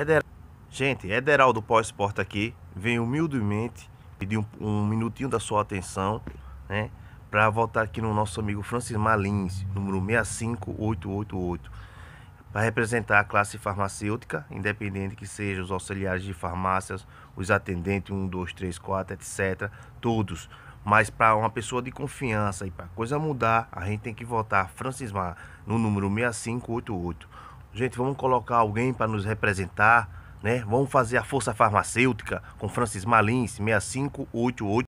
Eder... Gente, Ederaldo Pós-Sport aqui. vem humildemente pedir um, um minutinho da sua atenção, né? Para voltar aqui no nosso amigo Francis Malins, número 65888, para representar a classe farmacêutica, independente que sejam os auxiliares de farmácias, os atendentes 1, 2, 3, 4, etc. Todos mas para uma pessoa de confiança e para coisa mudar, a gente tem que votar Francismar no número 6588. Gente, vamos colocar alguém para nos representar, né? Vamos fazer a Força Farmacêutica com Francis Malins, 6588.